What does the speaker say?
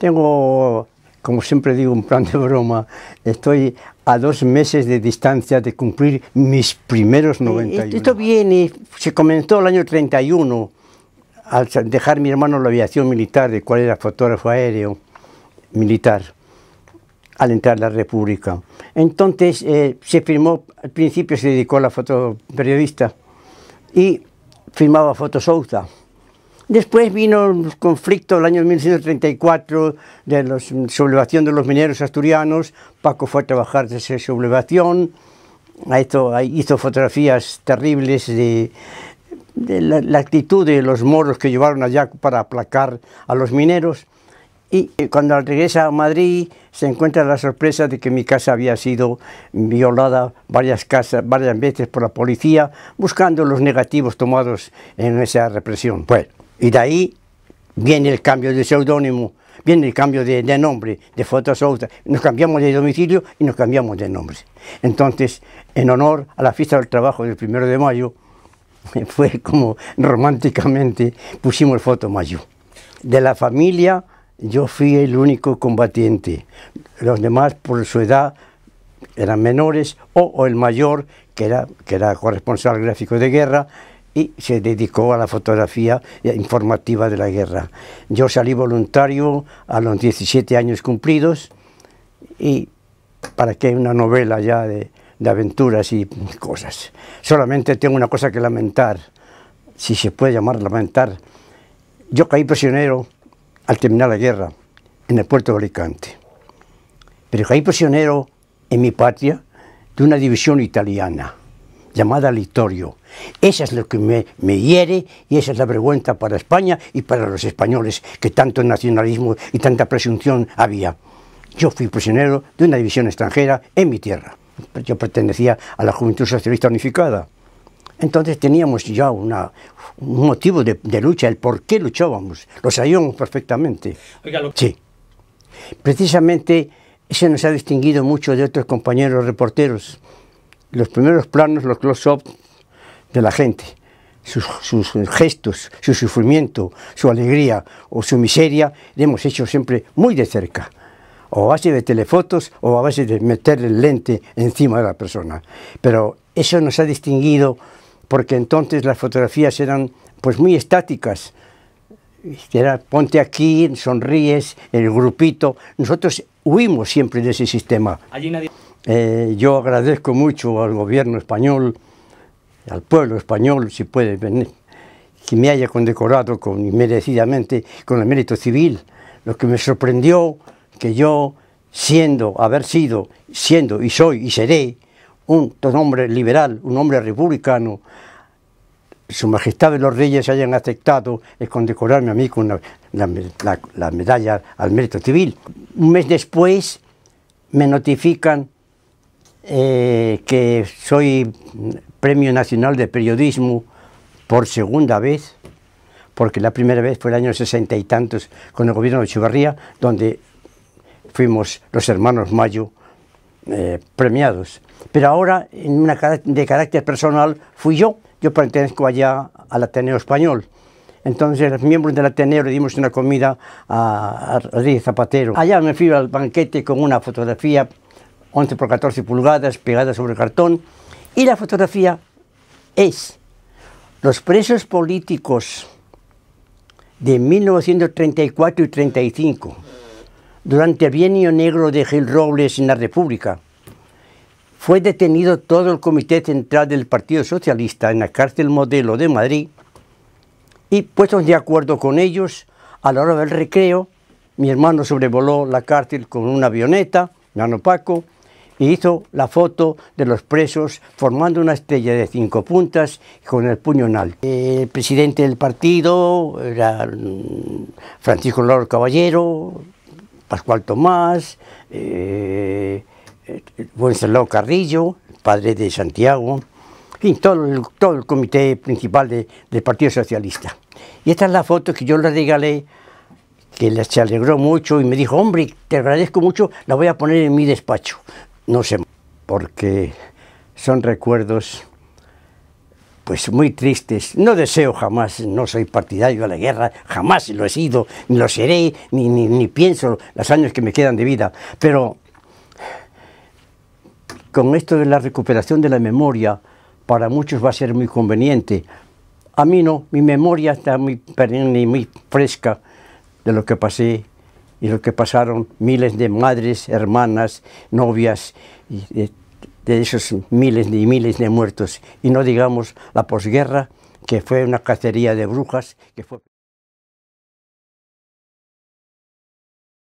Tengo, como siempre digo, un plan de broma. Estoy a dos meses de distancia de cumplir mis primeros 91. Esto viene, se comenzó el año 31, al dejar mi hermano la aviación militar, de cual era fotógrafo aéreo militar, al entrar a la República. Entonces eh, se firmó, al principio se dedicó a la foto periodista y firmaba fotos Souza Después vino el conflicto del año 1934 de la sublevación de los mineros asturianos. Paco fue a trabajar de esa sublevación. Hizo, fotografías terribles de, la, actitud de los moros que llevaron allá para aplacar a los mineros. Y eh, cuando regresa a Madrid se encuentra la sorpresa de que mi casa había sido violada varias, varias veces por la policía buscando los negativos tomados en esa represión. Bueno, y de ahí viene el cambio de seudónimo, viene el cambio de, nombre, de foto Nos cambiamos de domicilio y nos cambiamos de nombre. Entonces, en honor a la fiesta del trabajo del primero de mayo, fue como románticamente pusimos el foto mayo. De la familia, yo fui el único combatiente. Los demás, por su edad, eran menores, o, el mayor, que era, que era corresponsal gráfico de guerra, y se dedicó a la fotografía informativa de la guerra. Yo salí voluntario a los 17 años cumplidos y para que una novela ya de, de aventuras y cosas. Solamente tengo una cosa que lamentar, si se puede llamar lamentar. Yo caí prisionero al terminar la guerra en el puerto de Alicante, pero caí prisionero en mi patria de una división italiana llamada Litorio. Esa es lo que me, hiere y esa es la vergüenza para España y para los españoles que tanto nacionalismo y tanta presunción había. Yo fui prisionero de una división extranjera en mi tierra. Yo pertenecía a la Juventud Socialista Unificada. Entonces teníamos ya un motivo de, lucha, el por qué luchábamos. Lo sabíamos perfectamente. Sí. Precisamente se nos ha distinguido mucho de otros compañeros reporteros los primeros planos, los close up de la gente, sus, gestos, su sufrimiento, su alegría o su miseria, lo hemos hecho siempre muy de cerca, o a base de telefotos o a base de meter el lente encima de la persona. Pero eso nos ha distinguido porque entonces las fotografías eran pues muy estáticas. Era, ponte aquí, sonríes, el grupito. Nosotros huimos siempre de ese sistema. Allí nadie... Eh, yo agradezco mucho al gobierno español, al pueblo español, si puede venir, que me haya condecorado con, merecidamente con el mérito civil. Lo que me sorprendió que yo, siendo, haber sido, siendo y soy y seré un, hombre liberal, un hombre republicano, su Majestad de los Reyes hayan aceptado es condecorarme a mí con la medalla al mérito civil. Un mes después me notifican eh, que soy Premio Nacional de Periodismo por segunda vez, porque la primera vez fue el año sesenta y tantos con el gobierno de chuvarría donde fuimos los hermanos Mayo eh, premiados. Pero ahora, en una, de carácter personal, fui yo. Yo pertenezco allá al Ateneo Español. Entonces los miembros del Ateneo le dimos una comida a, a Rodríguez Zapatero. Allá me fui al banquete con una fotografía 11 por 14 pulgadas pegadas sobre cartón, y la fotografía es los presos políticos de 1934 y 35, durante el bienio negro de Gil Robles en la República. Fue detenido todo el Comité Central del Partido Socialista en la cárcel modelo de Madrid y puestos de acuerdo con ellos, a la hora del recreo, mi hermano sobrevoló la cárcel con una avioneta, nano Paco, y hizo la foto de los presos formando una estrella de cinco puntas con el puño en alto. El presidente del partido era mm, Francisco Loro Caballero, Pascual Tomás, eh, Carrillo, padre de Santiago, y todo el, todo el comité principal del Partido Socialista. Y esta es la foto que yo le regalé, que se alegró mucho y me dijo, hombre, te agradezco mucho, la voy a poner en mi despacho no sé, porque son recuerdos pues muy tristes. No deseo jamás, no soy partidario de la guerra, jamás lo he sido, ni lo seré, ni, ni, pienso los años que me quedan de vida, pero con esto de la recuperación de la memoria, para muchos va a ser muy conveniente. A mí no, mi memoria está muy perenne y muy fresca de lo que pasé y lo que pasaron miles de madres, hermanas, novias, eh, de, esos miles y miles de muertos. Y no digamos la posguerra, que fue una cacería de brujas, que fue...